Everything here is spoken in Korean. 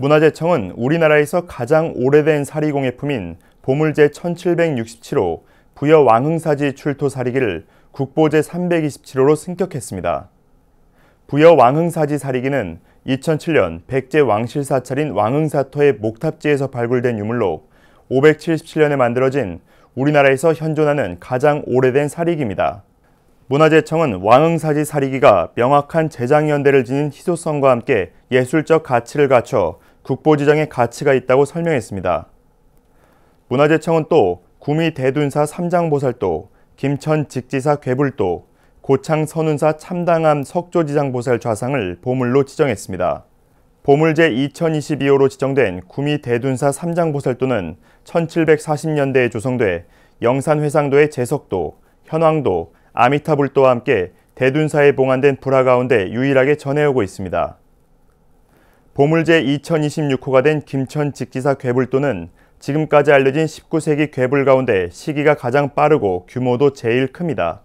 문화재청은 우리나라에서 가장 오래된 사리공예품인 보물제 1767호 부여 왕흥사지 출토 사리기를 국보제 327호로 승격했습니다. 부여 왕흥사지 사리기는 2007년 백제 왕실 사찰인 왕흥사토의 목탑지에서 발굴된 유물로 577년에 만들어진 우리나라에서 현존하는 가장 오래된 사리기입니다. 문화재청은 왕흥사지 사리기가 명확한 제작 연대를 지닌 희소성과 함께 예술적 가치를 갖춰 국보지정의 가치가 있다고 설명했습니다. 문화재청은 또 구미 대둔사 삼장보살도, 김천 직지사 괴불도, 고창 선운사 참당암 석조지장 보살 좌상을 보물로 지정했습니다. 보물제 2022호로 지정된 구미 대둔사 삼장보살도는 1740년대에 조성돼 영산회상도의 제석도, 현황도, 아미타불도와 함께 대둔사에 봉안된 불화 가운데 유일하게 전해오고 있습니다. 보물제 2026호가 된 김천 직지사 괴불도는 지금까지 알려진 19세기 괴불 가운데 시기가 가장 빠르고 규모도 제일 큽니다.